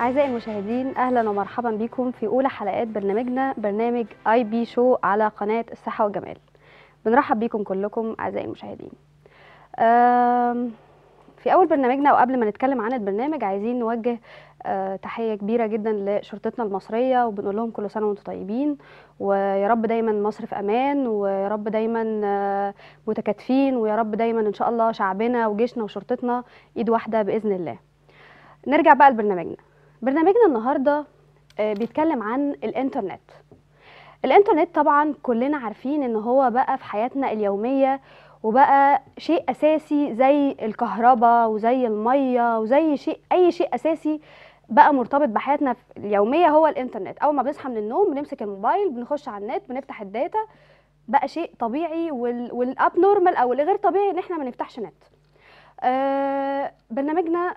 أعزائي المشاهدين أهلا ومرحبا بكم في أولى حلقات برنامجنا برنامج آي بي شو على قناة الصحة والجمال بنرحب بكم كلكم أعزائي المشاهدين في أول برنامجنا وقبل ما نتكلم عن البرنامج عايزين نوجه آه، تحية كبيرة جدا لشرطتنا المصرية وبنقول لهم كل سنة وانتم طيبين ويا رب دايما مصر في أمان ويا رب دايما آه، متكاتفين ويا رب دايما إن شاء الله شعبنا وجيشنا وشرطتنا إيد واحدة بإذن الله نرجع بقى لبرنامجنا برنامجنا النهارده آه، بيتكلم عن الانترنت الانترنت طبعا كلنا عارفين ان هو بقى في حياتنا اليوميه وبقى شيء اساسي زي الكهرباء وزي الميه وزي شيء اي شيء اساسي بقى مرتبط بحياتنا اليوميه هو الانترنت اول ما بنصحى من النوم بنمسك الموبايل بنخش على النت بنفتح الداتا بقى شيء طبيعي والاب نورمال او الغير طبيعي ان احنا ما نفتحش نت آه برنامجنا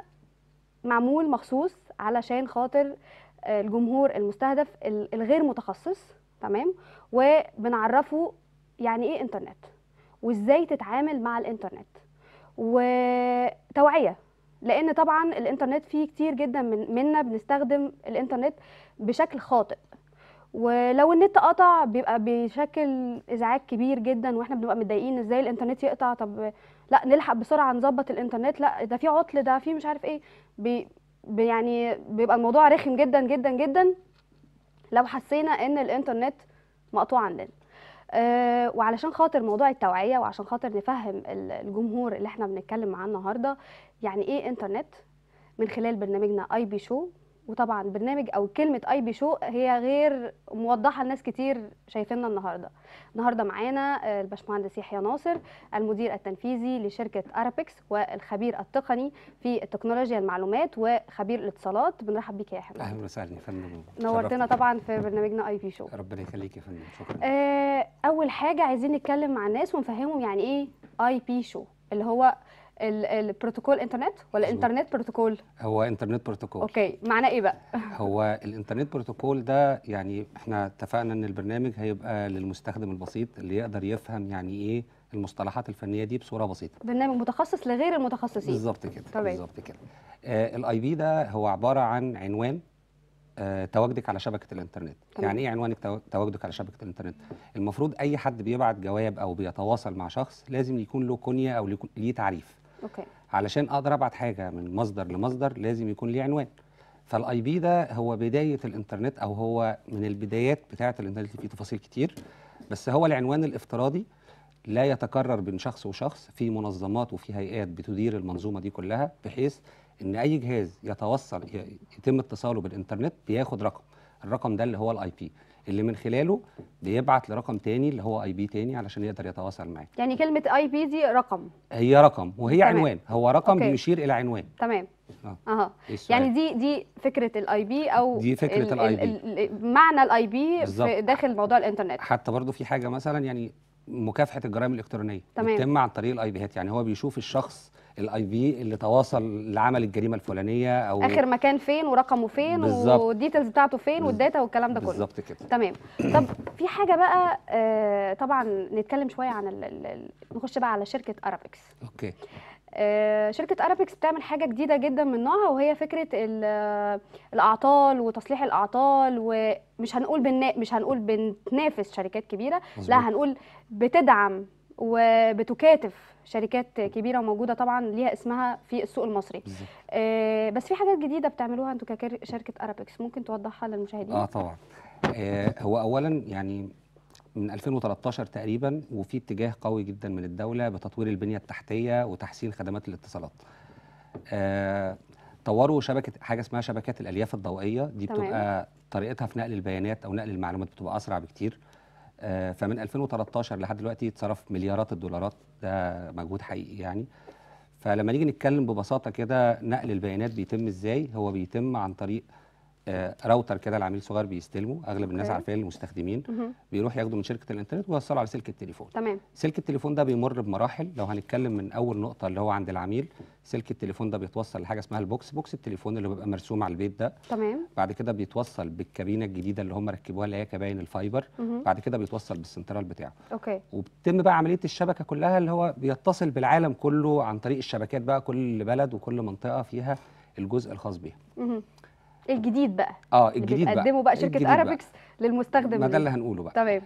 معمول مخصوص علشان خاطر آه، الجمهور المستهدف الغير متخصص تمام وبنعرفه يعني ايه انترنت وازاي تتعامل مع الانترنت وتوعيه لان طبعا الانترنت فيه كتير جدا من منا بنستخدم الانترنت بشكل خاطئ ولو النت قطع بيبقى بيشكل ازعاج كبير جدا واحنا بنبقى متضايقين ازاي الانترنت يقطع طب لا نلحق بسرعه نظبط الانترنت لا ده في عطل ده في مش عارف ايه بي يعني بيبقى الموضوع رخم جدا جدا جدا لو حسينا ان الانترنت مقطوع عندنا أه وعلشان خاطر موضوع التوعيه وعشان خاطر نفهم الجمهور اللي احنا بنتكلم معاه النهارده يعني ايه انترنت من خلال برنامجنا اي بي شو وطبعا برنامج او كلمه اي بي شو هي غير موضحه لناس كتير شايفيننا النهارده النهارده معانا آه، الباشمهندس يحيى ناصر المدير التنفيذي لشركه ارابكس والخبير التقني في التكنولوجيا المعلومات وخبير الاتصالات بنرحب بيك يا يحيى اهلا وسهلا يا فندم نورتنا طبعا في برنامجنا اي بي شو ربنا يخليك يا فندم شكرا آه، اول حاجه عايزين نتكلم مع الناس ونفهمهم يعني ايه اي بي شو اللي هو البروتوكول انترنت ولا انترنت بروتوكول هو انترنت بروتوكول اوكي معناه ايه بقى هو الانترنت بروتوكول ده يعني احنا اتفقنا ان البرنامج هيبقى للمستخدم البسيط اللي يقدر يفهم يعني ايه المصطلحات الفنيه دي بصوره بسيطه برنامج متخصص لغير المتخصصين بالظبط كده طيب. بالظبط كده آه الاي بي ده هو عباره عن عنوان آه تواجدك على شبكه الانترنت طبعا. يعني ايه عنوانك تواجدك على شبكه الانترنت المفروض اي حد بيبعت جواب او بيتواصل مع شخص لازم يكون له كنيه او ليه تعريف اوكي علشان اقدر ابعت حاجه من مصدر لمصدر لازم يكون ليه عنوان فالاي بي ده هو بدايه الانترنت او هو من البدايات بتاعه الانترنت في فيه تفاصيل كتير بس هو العنوان الافتراضي لا يتكرر بين شخص وشخص في منظمات وفي هيئات بتدير المنظومه دي كلها بحيث ان اي جهاز يتوصل يتم اتصاله بالانترنت بياخد رقم الرقم ده اللي هو الاي بي اللي من خلاله بيبعت لرقم تاني اللي هو اي بي تاني علشان يقدر يتواصل معاك يعني كلمه اي بي دي رقم هي رقم وهي تمام. عنوان هو رقم أوكي. بيشير الى عنوان تمام اه, آه. يعني دي دي فكره الاي بي او دي فكره الاي بي معنى الاي بي في داخل موضوع الانترنت حتى برضو في حاجه مثلا يعني مكافحه الجرائم الالكترونيه تمام بتتم عن طريق الاي بيهات يعني هو بيشوف الشخص الاي بي اللي تواصل لعمل الجريمه الفلانيه او اخر مكان فين ورقمه فين والديتيلز بتاعته فين والداتا والكلام ده كله بالظبط كده تمام طب في حاجه بقى آه طبعا نتكلم شويه عن الـ الـ نخش بقى على شركه ارابكس اوكي آه، شركة أرابكس بتعمل حاجة جديدة جدا من نوعها وهي فكرة الأعطال وتصليح الأعطال ومش هنقول بنا... مش هنقول بنتنافس شركات كبيرة مزبوط. لا هنقول بتدعم وبتكاتف شركات كبيره وموجوده طبعا ليها اسمها في السوق المصري آه بس في حاجات جديده بتعملوها انتوا كشركه ارابيكس ممكن توضحها للمشاهدين اه طبعا آه هو اولا يعني من 2013 تقريبا وفي اتجاه قوي جدا من الدوله بتطوير البنيه التحتيه وتحسين خدمات الاتصالات آه طوروا شبكه حاجه اسمها شبكات الالياف الضوئيه دي تمام. بتبقى طريقتها في نقل البيانات او نقل المعلومات بتبقى اسرع بكتير آه، فمن 2013 لحد دلوقتي اتصرف مليارات الدولارات ده مجهود حقيقي يعني فلما نيجي نتكلم ببساطه كده نقل البيانات بيتم ازاي هو بيتم عن طريق آه، راوتر كده العميل الصغير بيستلمه اغلب الناس عارفين المستخدمين بيروح ياخده من شركه الانترنت ويوصله على سلك التليفون تمام سلك التليفون ده بيمر بمراحل لو هنتكلم من اول نقطه اللي هو عند العميل سلك التليفون ده بيتوصل لحاجه اسمها البوكس بوكس التليفون اللي بيبقى مرسوم على البيت ده تمام بعد كده بيتوصل بالكابينه الجديده اللي هم ركبوها اللي هي كباين الفايبر مم. بعد كده بيتوصل بالسنترال بتاعه اوكي وبتتم بقى عمليه الشبكه كلها اللي هو بيتصل بالعالم كله عن طريق الشبكات بقى كل بلد وكل منطقه فيها الجزء الخاص بيها الجديد بقى اه الجديد بقى بتقدمه بقى شركه ارابكس للمستخدم ما ده اللي هنقوله بقى تمام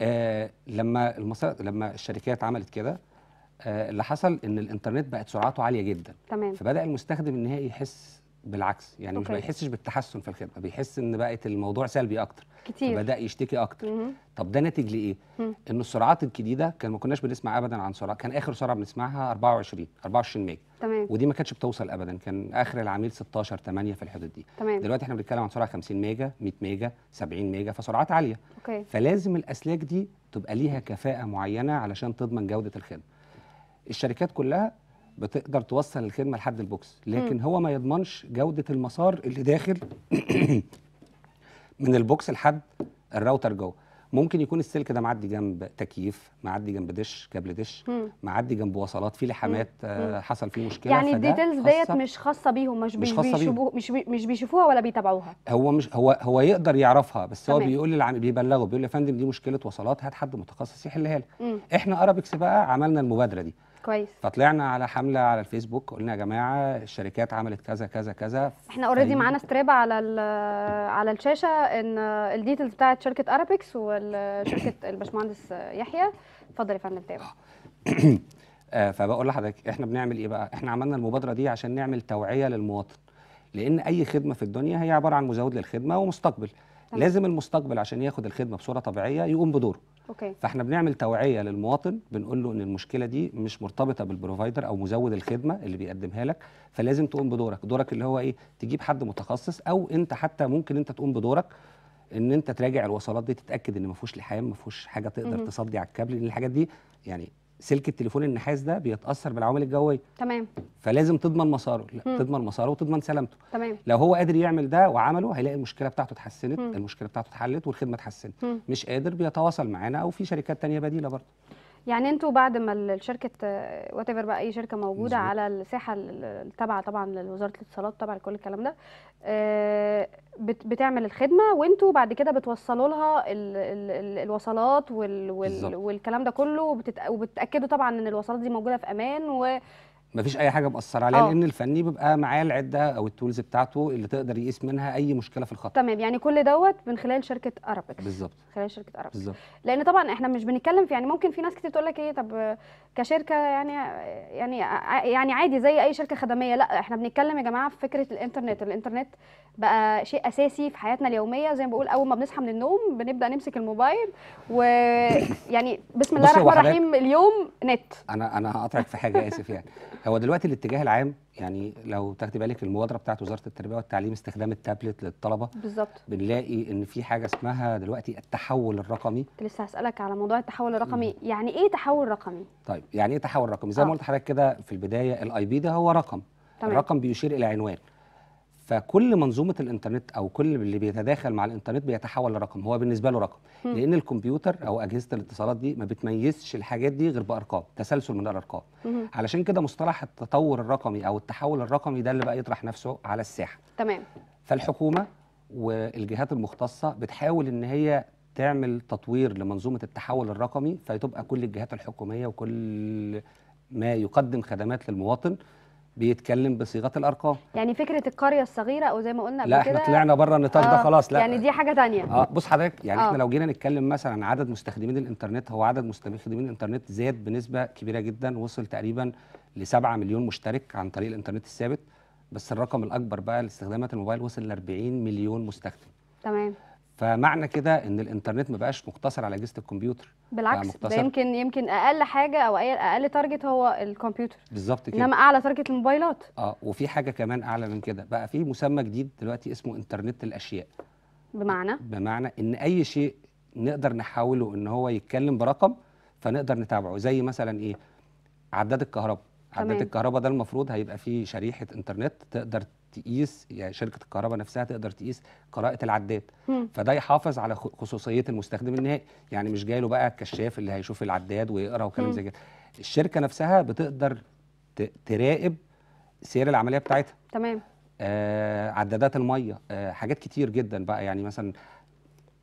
آه لما المصر لما الشركات عملت كده آه اللي حصل ان الانترنت بقت سرعته عاليه جدا تمام فبدا المستخدم النهائي يحس بالعكس يعني أوكي. مش ما بالتحسن في الخدمه بيحس ان بقت الموضوع سلبي اكتر كتير فبدا يشتكي اكتر مم. طب ده ناتج لايه ان السرعات الجديده كان ما كناش بنسمع ابدا عن سرعه كان اخر سرعه بنسمعها 24 24 ميجا تمام ودي ما كانتش بتوصل ابدا كان اخر العميل 16 8 في الحدود دي تمام. دلوقتي احنا بنتكلم عن سرعه 50 ميجا 100 ميجا 70 ميجا فسرعات عاليه أوكي. فلازم الاسلاك دي تبقى ليها كفاءه معينه علشان تضمن جوده الخدمه الشركات كلها بتقدر توصل الخدمه لحد البوكس لكن م. هو ما يضمنش جوده المسار اللي داخل من البوكس لحد الراوتر جوه ممكن يكون السلك ده معدي جنب تكييف معدي جنب دش كابل دش م. معدي جنب وصلات في لحامات آه، حصل فيه مشكله يعني الديتيلز ديت مش خاصه بيهم مش, مش خاصة بيهم. مش بي مش بيشوفوها ولا بيتابعوها هو مش هو هو يقدر يعرفها بس تمام. هو بيقول للعميل بيبلغه بيقول له يا فندم دي مشكله وصلات هات حد متخصص يحلها لك احنا ارابكس بقى عملنا المبادره دي كويس فطلعنا على حمله على الفيسبوك قلنا يا جماعه الشركات عملت كذا كذا كذا احنا اوريدي معانا ستريب على آه، على الشاشه ان الديتيلز بتاعت شركه ارابكس وشركه آه، الباشمهندس يحيى اتفضل يا فندم تابع آه، فبقول لحضرتك احنا بنعمل ايه بقى احنا عملنا المبادره دي عشان نعمل توعيه للمواطن لان اي خدمه في الدنيا هي عباره عن مزود للخدمه ومستقبل تمام. لازم المستقبل عشان ياخد الخدمه بصوره طبيعيه يقوم بدوره أوكي. فاحنا بنعمل توعيه للمواطن بنقول له ان المشكله دي مش مرتبطه بالبروفايدر او مزود الخدمه اللي بيقدمها لك فلازم تقوم بدورك دورك اللي هو ايه تجيب حد متخصص او انت حتى ممكن انت تقوم بدورك ان انت تراجع الوصلات دي تتاكد ان ما فيهوش لحام ما فيهوش حاجه تقدر تصدي على الكابل لان الحاجات دي يعني سلك التليفون النحاس ده بيتاثر بالعوامل الجويه تمام فلازم تضمن مساره لا مم. تضمن مساره وتضمن سلامته تمام لو هو قادر يعمل ده وعمله هيلاقي المشكله بتاعته اتحسنت المشكله بتاعته اتحلت والخدمه اتحسنت مش قادر بيتواصل معانا او في شركات تانية بديله برضه يعني انتوا بعد ما الشركه وات ايفر بقى اي شركه موجوده مزبوط. على الساحه التابعه طبعا لوزاره الاتصالات طبعا كل الكلام ده آه، بتعمل الخدمه وانتوا بعد كده بتوصلوا لها ال ال ال الوصلات وال وال والكلام ده كله وبتتاكدوا طبعا ان الوصلات دي موجوده في امان و مفيش اي حاجه مأثره عليها آه. لان الفني بيبقى معاه العده او التولز بتاعته اللي تقدر يقيس منها اي مشكله في الخط تمام يعني كل دوت من خلال شركه ارابكس بالظبط خلال شركه ارابكس بالظبط لان طبعا احنا مش بنتكلم في يعني ممكن في ناس كتير تقول لك ايه طب كشركه يعني يعني يعني عادي زي اي شركه خدميه لا احنا بنتكلم يا جماعه في فكره الانترنت الانترنت بقى شيء اساسي في حياتنا اليوميه زي ما بقول اول ما بنصحى من النوم بنبدا نمسك الموبايل ويعني بسم الله الرحمن الرحيم اليوم نت انا انا هقطعك في حاجه اسف يعني هو دلوقتي الاتجاه العام يعني لو تاخدي بالك المبادره بتاعت وزاره التربيه والتعليم استخدام التابلت للطلبه بالظبط بنلاقي ان في حاجه اسمها دلوقتي التحول الرقمي كنت لسه هسالك على موضوع التحول الرقمي م. يعني ايه تحول رقمي طيب يعني ايه تحول رقمي زي ما آه. قلت لحضرتك كده في البدايه الاي بي ده هو رقم تمام. الرقم بيشير الى عنوان فكل منظومه الانترنت او كل اللي بيتداخل مع الانترنت بيتحول لرقم هو بالنسبه له رقم م. لان الكمبيوتر او اجهزه الاتصالات دي ما بتميزش الحاجات دي غير بارقام تسلسل من الارقام م. علشان كده مصطلح التطور الرقمي او التحول الرقمي ده اللي بقى يطرح نفسه على الساحه تمام فالحكومه والجهات المختصه بتحاول ان هي تعمل تطوير لمنظومه التحول الرقمي فيتبقى كل الجهات الحكوميه وكل ما يقدم خدمات للمواطن بيتكلم بصيغه الارقام يعني فكره القريه الصغيره او زي ما قلنا قبل لا احنا طلعنا بره النطاق ده آه، خلاص لا يعني دي حاجه ثانيه اه بص حضرتك يعني آه. احنا لو جينا نتكلم مثلا عن عدد مستخدمين الانترنت هو عدد مستخدمين الانترنت زاد بنسبه كبيره جدا وصل تقريبا ل 7 مليون مشترك عن طريق الانترنت الثابت بس الرقم الاكبر بقى لاستخدامات الموبايل وصل ل 40 مليون مستخدم تمام فمعنى كده ان الانترنت ما بقاش مقتصر على اجهزه الكمبيوتر بالعكس ده يمكن يمكن اقل حاجه او اقل تارجت هو الكمبيوتر بالظبط كده انما اعلى تارجت الموبايلات اه وفي حاجه كمان اعلى من كده بقى في مسمى جديد دلوقتي اسمه انترنت الاشياء بمعنى بمعنى ان اي شيء نقدر نحوله ان هو يتكلم برقم فنقدر نتابعه زي مثلا ايه عداد الكهرباء عداد الكهرباء ده المفروض هيبقى فيه شريحه انترنت تقدر تقيس يعني شركه الكهرباء نفسها تقدر تقيس قراءه العداد فده يحافظ على خصوصيه المستخدم النهائي يعني مش جاي له بقى الكشاف اللي هيشوف العداد ويقرا وكلام زي كده الشركه نفسها بتقدر تراقب سير العمليه بتاعتها تمام آه عدادات الميه آه حاجات كتير جدا بقى يعني مثلا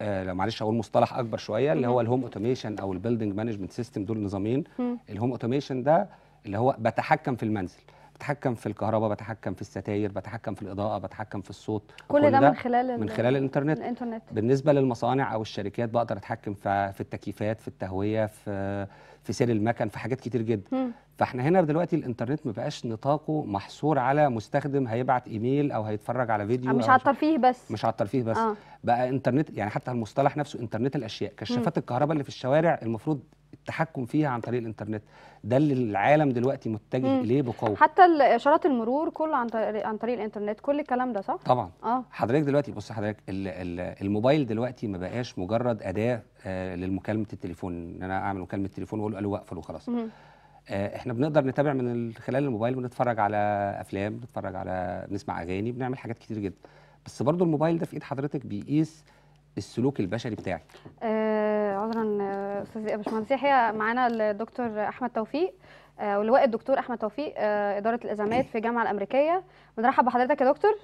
آه لو معلش اقول مصطلح اكبر شويه اللي هو الهوم اوتوميشن او البيلدنج مانجمنت سيستم دول نظامين الهوم اوتوميشن ده اللي هو بتحكم في المنزل بتحكم في الكهرباء بتحكم في الستاير بتحكم في الاضاءه بتحكم في الصوت كل ده, ده من خلال من خلال الانترنت الانترنت بالنسبه للمصانع او الشركات بقدر اتحكم في التكييفات في التهويه في في سير المكن في حاجات كتير جدا م. فاحنا هنا دلوقتي الانترنت ما بقاش نطاقه محصور على مستخدم هيبعت ايميل او هيتفرج على فيديو مش على الترفيه بس مش على الترفيه بس آه. بقى انترنت يعني حتى المصطلح نفسه انترنت الاشياء كشافات الكهرباء اللي في الشوارع المفروض التحكم فيها عن طريق الانترنت ده اللي العالم دلوقتي متجه مم. اليه بقوه حتى اشارات المرور كله عن طريق عن طريق الانترنت كل الكلام ده صح طبعا اه حضرتك دلوقتي بص حضرتك الموبايل دلوقتي ما بقاش مجرد اداه آه للمكالمه التليفون ان انا اعمل مكالمه تليفون واقول الو اقفل وخلاص آه احنا بنقدر نتابع من خلال الموبايل بنتفرج على افلام بنتفرج على بنسمع اغاني بنعمل حاجات كتير جدا بس برضو الموبايل ده في ايد حضرتك بيقيس السلوك البشري بتاعك آه عذرا آه، استاذ باشمهندس يحيى معانا الدكتور احمد توفيق آه، ولواء الدكتور احمد توفيق آه، اداره الازمات في الجامعه الامريكيه بنرحب بحضرتك يا دكتور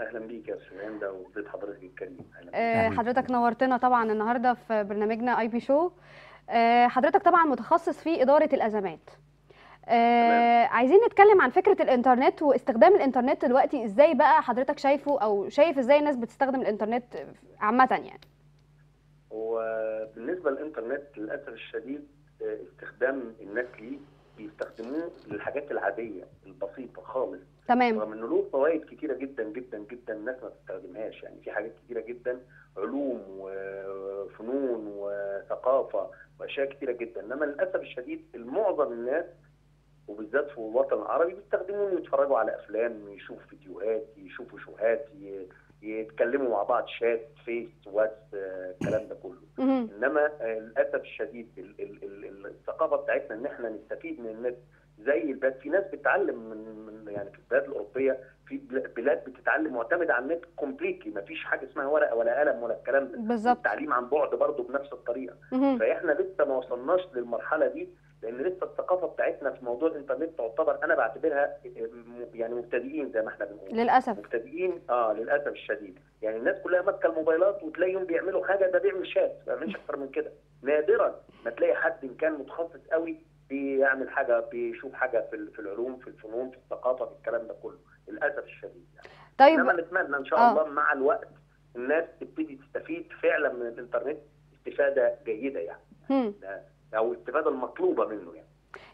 اهلا بيك يا استاذ هند وبيت حضرتك الكريم آه، حضرتك نورتنا طبعا النهارده في برنامجنا اي بي شو حضرتك طبعا متخصص في اداره الازمات آه عايزين نتكلم عن فكره الانترنت واستخدام الانترنت دلوقتي ازاي بقى حضرتك شايفه او شايف ازاي الناس بتستخدم الانترنت عامه يعني وبالنسبه للانترنت للاسف الشديد آه، استخدام الناس ليه بيستخدموه للحاجات العاديه البسيطه خالص تمام رغم انه له فوائد كتيره جدا جدا جدا الناس ما بتستخدمهاش يعني في حاجات كتيره جدا علوم وفنون وثقافه واشياء كتيره جدا انما للاسف الشديد معظم الناس وبالذات في الوطن العربي بيستخدموه يتفرجوا على افلام يشوفوا فيديوهات يشوفوا شوهات يتكلموا مع بعض شات فيس واتس آه، الكلام ده كله انما آه، للاسف الشديد الثقافه بتاعتنا ان احنا نستفيد من النت زي البلاد في ناس بتتعلم من, من يعني في البلاد الاوروبيه في بلاد بتتعلم معتمده على النت كومبليتلي ما فيش حاجه اسمها ورقه ولا قلم ولا الكلام ده بالظبط التعليم عن بعد برضه بنفس الطريقه فاحنا لسه ما وصلناش للمرحله دي لان لسه الثقافه بتاعتنا في موضوع الانترنت تعتبر انا بعتبرها يعني مبتدئين زي ما احنا بنقول للاسف مبتدئين اه للاسف الشديد يعني الناس كلها ماسكه الموبايلات وتلاقيهم بيعملوا حاجه ده بيعمل شات ما بيعملش اكتر من كده نادرا ما تلاقي حد ان كان متخصص قوي بيعمل حاجه بيشوف حاجه في في العلوم في الفنون في الثقافه في الكلام ده كله للاسف الشديد يعني. طيب انما نتمنى ان شاء آه. الله مع الوقت الناس تبتدي تستفيد فعلا من الانترنت استفاده جيده يعني. الاستفاده المطلوبه منه يعني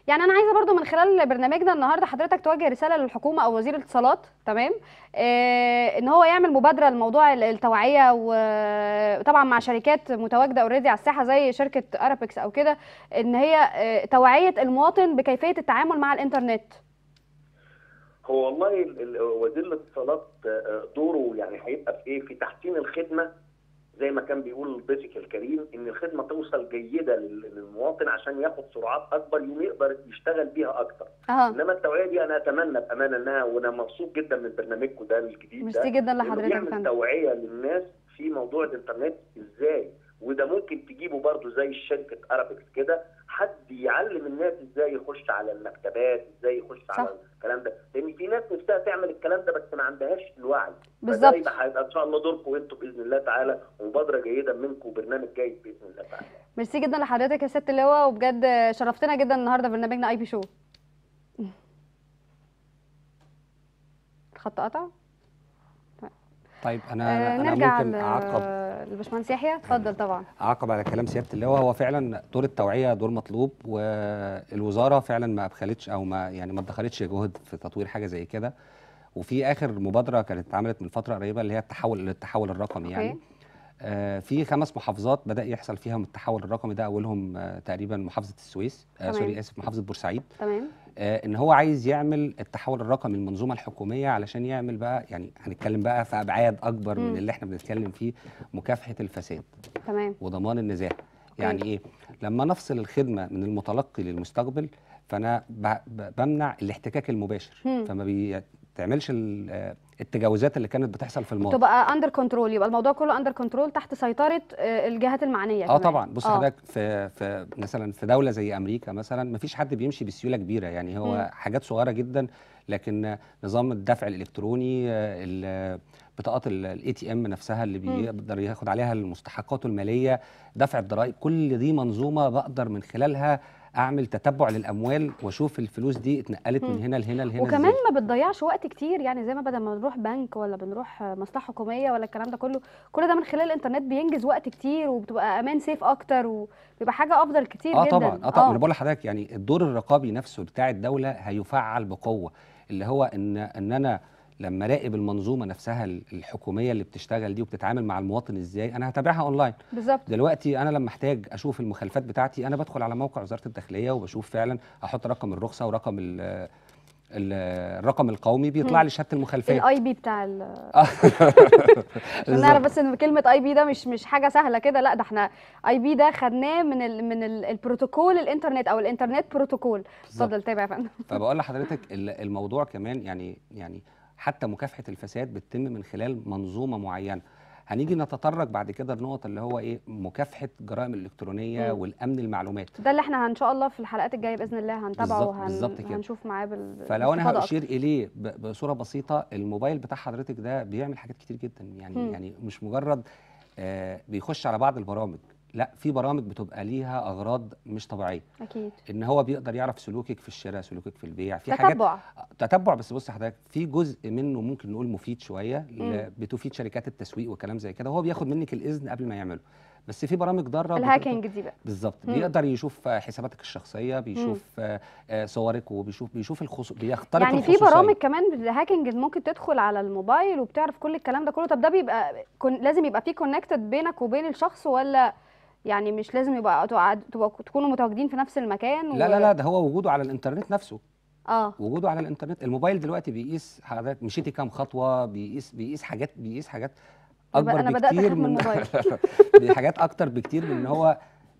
يعني انا عايزه برضو من خلال برنامجنا النهارده حضرتك توجه رساله للحكومه او وزير الاتصالات تمام آه ان هو يعمل مبادره لموضوع التوعيه وطبعا مع شركات متواجده اوريدي على الساحه زي شركه ارابكس او كده ان هي آه توعيه المواطن بكيفيه التعامل مع الانترنت هو والله وزير الاتصالات آه، آه، دوره يعني هيبقى في ايه في تحسين الخدمه زي ما كان بيقول ضيفك الكريم ان الخدمه توصل جيده للمواطن عشان ياخد سرعات اكبر يقدر يشتغل بيها اكتر آه. انما التوعيه دي انا اتمنى بامانه انها وانا مبسوط جدا من برنامجكم ده الجديد ده ميرسي جدا لحضرتك بيعمل توعيه للناس في موضوع الانترنت ازاي وده ممكن تجيبه برضه زي شركه ارابكس كده حد يعلم الناس ازاي يخش على المكتبات ازاي يخش صح. على الكلام ده لان في ناس نفسها تعمل الكلام ده بس ما عندهاش الوعي بالظبط هيبقى ان شاء الله دوركم انتوا باذن الله تعالى ومبادره جيده منكم وبرنامج جيد باذن الله تعالى ميرسي جدا لحضرتك يا ست اللواء وبجد شرفتنا جدا النهارده برنامجنا اي بي شو الخط قطع طيب انا آه نرجع ممكن اعقب الباشمهندس يحيى اتفضل طبعا اعقب على كلام سياده اللواء هو فعلا دور التوعيه دور مطلوب والوزاره فعلا ما ابخلتش او ما يعني ما ادخلتش جهد في تطوير حاجه زي كده وفي اخر مبادره كانت اتعملت من فتره قريبه اللي هي التحول للتحول الرقمي يعني آه في خمس محافظات بدا يحصل فيها التحول الرقمي ده اولهم آه تقريبا محافظه السويس آه سوري اسف محافظه بورسعيد تمام آه، ان هو عايز يعمل التحول الرقمي المنظومه الحكوميه علشان يعمل بقى يعني هنتكلم بقى في ابعاد اكبر مم. من اللي احنا بنتكلم فيه مكافحه الفساد تمام وضمان النزاهه يعني ايه لما نفصل الخدمه من المتلقي للمستقبل فانا بمنع الاحتكاك المباشر مم. فما بيتعملش آه، التجاوزات اللي كانت بتحصل في الماضي تبقى اندر كنترول يبقى الموضوع كله اندر كنترول تحت سيطره آه، الجهات المعنيه اه طبعا بص آه. حضرتك في في مثلا في دوله زي امريكا مثلا ما فيش حد بيمشي بسيوله كبيره يعني هو م. حاجات صغيره جدا لكن نظام الدفع الالكتروني آه، بطاقات الاي تي ام نفسها اللي بيقدر ياخد عليها المستحقات الماليه دفع الضرائب كل دي منظومه بقدر من خلالها اعمل تتبع للاموال واشوف الفلوس دي اتنقلت من هنا لهنا لهنا وكمان زي. ما بتضيعش وقت كتير يعني زي ما بدل ما نروح بنك ولا بنروح مصلحه حكوميه ولا الكلام ده كله كل ده من خلال الانترنت بينجز وقت كتير وبتبقى امان سيف اكتر وبيبقى حاجه افضل كتير آه جدا طبعًا اه طبعا اه انا بقول لحضرتك يعني الدور الرقابي نفسه بتاع الدوله هيفعل بقوه اللي هو ان ان انا لما اراقب المنظومه نفسها الحكوميه اللي بتشتغل دي وبتتعامل مع المواطن ازاي انا هتابعها اونلاين بالظبط دلوقتي انا لما احتاج اشوف المخالفات بتاعتي انا بدخل على موقع وزاره الداخليه وبشوف فعلا احط رقم الرخصه ورقم الـ الرقم القومي بيطلع لي شهاده المخالفات الاي بي بتاع ال نعرف بس ان كلمه اي بي ده مش مش حاجه سهله كده لا ده احنا اي بي ده خدناه من الـ من الـ البروتوكول الانترنت او الانترنت بروتوكول اتفضل تابع يا فندم فبقول لحضرتك الموضوع كمان يعني يعني حتى مكافحه الفساد بتتم من خلال منظومه معينه هنيجي نتطرق بعد كده النقط اللي هو ايه مكافحه جرائم الالكترونيه مم. والامن المعلومات ده اللي احنا ان شاء الله في الحلقات الجايه باذن الله هنتابعه هنشوف معاه بال فلو انا هشير اليه بصوره بسيطه الموبايل بتاع حضرتك ده بيعمل حاجات كتير جدا يعني مم. يعني مش مجرد آه بيخش على بعض البرامج لا في برامج بتبقى ليها اغراض مش طبيعيه اكيد ان هو بيقدر يعرف سلوكك في الشراء سلوكك في البيع في تتبع. حاجات تتبع بس بص حضرتك في جزء منه ممكن نقول مفيد شويه بتفيد شركات التسويق وكلام زي كده هو بياخد منك الاذن قبل ما يعمله بس في برامج ضاره الهاكينج دي بقى بالظبط بيقدر يشوف حساباتك الشخصيه بيشوف مم. آه، آه، صورك وبيشوف بيشوف الخصوص بيخترق يعني في برامج كمان الهاكينج ممكن تدخل على الموبايل وبتعرف كل الكلام ده كله طب ده بيبقى كن... لازم يبقى في كونكتد بينك وبين الشخص ولا يعني مش لازم يبقى تكونوا متواجدين في نفس المكان لا و... لا لا ده هو وجوده على الانترنت نفسه اه وجوده على الانترنت الموبايل دلوقتي بيقيس حضرتك مشيتي كام خطوه بيقيس بيقيس حاجات بيقيس حاجات اكبر أنا بكتير من, الموبايل حاجات اكتر بكتير من ان هو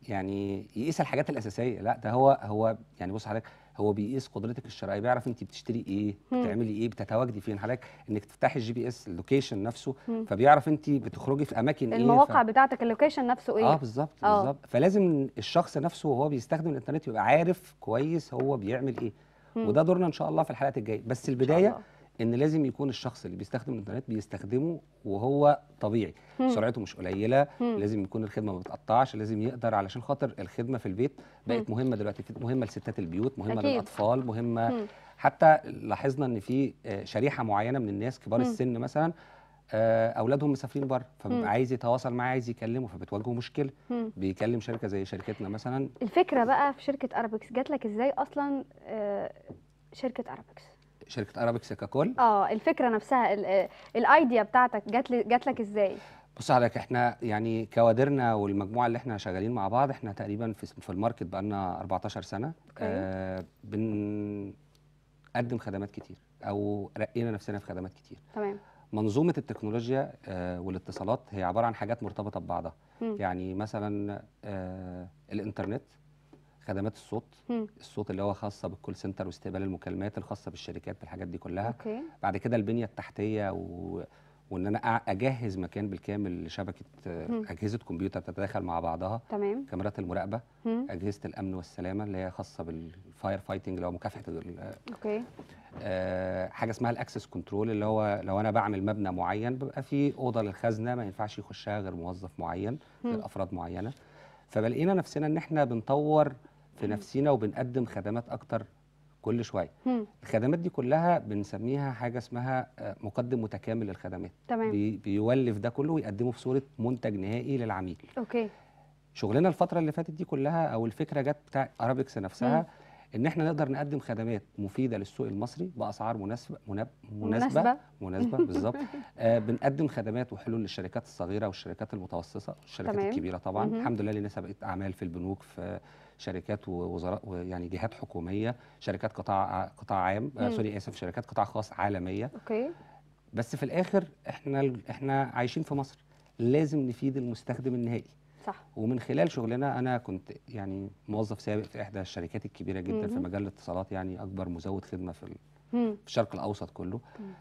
يعني يقيس الحاجات الاساسيه لا ده هو هو يعني بص حضرتك هو بيقيس قدرتك الشرائيه بيعرف انت بتشتري ايه بتعملي ايه بتتواجدي فين حضرتك انك تفتحي الجي بي اس اللوكيشن نفسه مم. فبيعرف انت بتخرجي في اماكن ايه، المواقع ايه المواقع ف... بتاعتك اللوكيشن نفسه ايه اه بالظبط اه. بالظبط فلازم الشخص نفسه وهو بيستخدم الانترنت يبقى عارف كويس هو بيعمل ايه مم. وده دورنا ان شاء الله في الحلقات الجايه بس البدايه ان لازم يكون الشخص اللي بيستخدم الانترنت بيستخدمه وهو طبيعي مم. سرعته مش قليله مم. لازم يكون الخدمه ما بتقطعش لازم يقدر علشان خاطر الخدمه في البيت بقت مم. مهمه دلوقتي مهمه لستات البيوت مهمه أكيد. للاطفال مهمه مم. حتى لاحظنا ان في آه، شريحه معينه من الناس كبار مم. السن مثلا آه، اولادهم مسافرين بره فبيبقى عايز يتواصل معاه عايز يكلمه فبتواجهه مشكله بيكلم شركه زي شركتنا مثلا الفكره بقى في شركه ارابكس جات لك ازاي اصلا آه، شركه ارابكس شركه ارابيك سيكاكول اه الفكره نفسها الايديا بتاعتك جات جات لك ازاي بص حضرتك احنا يعني كوادرنا والمجموعه اللي احنا شغالين مع بعض احنا تقريبا في في الماركت بقالنا 14 سنه آه بنقدم خدمات كتير او رقينا نفسنا في خدمات كتير تمام منظومه التكنولوجيا آه والاتصالات هي عباره عن حاجات مرتبطه ببعضها يعني مثلا آه الانترنت خدمات الصوت م. الصوت اللي هو خاصه بالكول سنتر واستقبال المكالمات الخاصه بالشركات بالحاجات دي كلها أوكي. بعد كده البنيه التحتيه و... وان انا اجهز مكان بالكامل لشبكه م. اجهزه كمبيوتر تتداخل مع بعضها تمام كاميرات المراقبه م. اجهزه الامن والسلامه اللي هي خاصه بالفاير فايتنج اللي هو مكافحه اوكي آه حاجه اسمها الاكسس كنترول اللي هو لو انا بعمل مبنى معين بيبقى في اوضه للخزنه ما ينفعش يخشها غير موظف معين م. للافراد معينه فبلقينا نفسنا ان احنا بنطور في نفسينا وبنقدم خدمات اكتر كل شويه الخدمات دي كلها بنسميها حاجه اسمها آه، مقدم متكامل للخدمات تمام بي بيولف ده كله ويقدمه في صوره منتج نهائي للعميل اوكي شغلنا الفتره اللي فاتت دي كلها او الفكره جت بتاع ارابيكس نفسها مم. ان احنا نقدر نقدم خدمات مفيده للسوق المصري باسعار مناسبه مناسبه مناسبه, مناسبة بالظبط آه بنقدم خدمات وحلول للشركات الصغيره والشركات المتوسطه والشركات تمام. الكبيره طبعا مم. الحمد لله لنا سابقه اعمال في البنوك في شركات ووزراء ويعني جهات حكوميه شركات قطاع قطاع عام آه، مم. سوري اسف شركات قطاع خاص عالميه اوكي بس في الاخر احنا احنا عايشين في مصر لازم نفيد المستخدم النهائي صح ومن خلال شغلنا انا كنت يعني موظف سابق في احدى الشركات الكبيره جدا مم. في مجال الاتصالات يعني اكبر مزود خدمه في في الشرق الاوسط كله مم.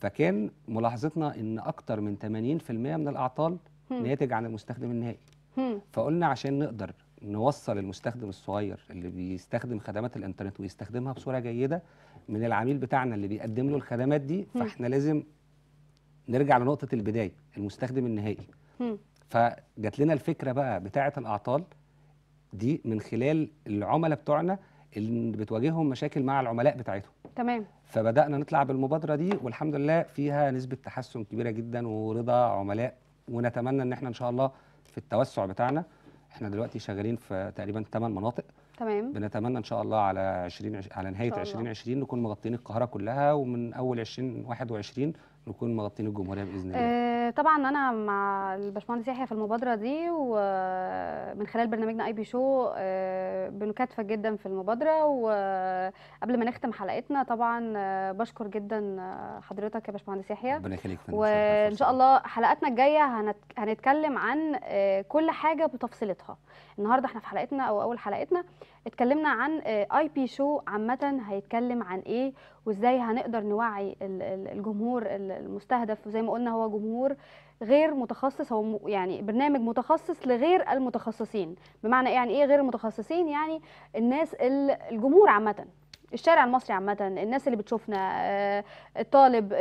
فكان ملاحظتنا ان اكتر من 80% من الاعطال ناتج عن المستخدم النهائي مم. فقلنا عشان نقدر نوصل المستخدم الصغير اللي بيستخدم خدمات الانترنت ويستخدمها بصوره جيده من العميل بتاعنا اللي بيقدم له الخدمات دي فاحنا لازم نرجع لنقطه البدايه المستخدم النهائي فجات لنا الفكره بقى بتاعه الاعطال دي من خلال العملاء بتوعنا اللي بتواجههم مشاكل مع العملاء بتاعتهم تمام فبدانا نطلع بالمبادره دي والحمد لله فيها نسبه تحسن كبيره جدا ورضا عملاء ونتمنى ان احنا ان شاء الله في التوسع بتاعنا احنا دلوقتي شغالين في تقريبا 8 مناطق تمام بنتمنى ان شاء الله على 20 على نهايه 2020 نكون مغطين القاهره كلها ومن اول 2021 نكون مغطين الجمهوريه باذن الله آه، طبعا انا مع الباشمهندس يحيى في المبادره دي ومن خلال برنامجنا اي آه، بي شو بنكاتفه جدا في المبادره وقبل ما نختم حلقتنا طبعا آه، بشكر جدا آه، حضرتك يا باشمهندس يحيى ربنا يخليك وان شاء الله حلقاتنا الجايه هنتكلم عن كل حاجه بتفصيلتها النهارده احنا في حلقتنا او اول حلقتنا اتكلمنا عن اي بي شو عامه هيتكلم عن ايه وازاي هنقدر نوعي الجمهور المستهدف وزي ما قلنا هو جمهور غير متخصص هو يعني برنامج متخصص لغير المتخصصين بمعنى يعني ايه غير المتخصصين يعني الناس الجمهور عامه الشارع المصري عامه الناس اللي بتشوفنا آه، الطالب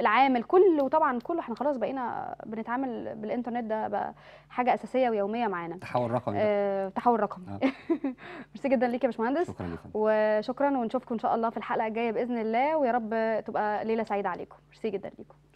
العامل كله طبعا كله احنا خلاص بقينا بنتعامل بالانترنت ده بقى حاجه اساسيه ويوميه معانا تحول رقمي اه تحول رقمي آه. ميرسي جدا ليك يا باشمهندس شكرا لكم وشكرا ونشوفكم ان شاء الله في الحلقه الجايه باذن الله ويا رب تبقى ليله سعيده عليكم ميرسي جدا ليكم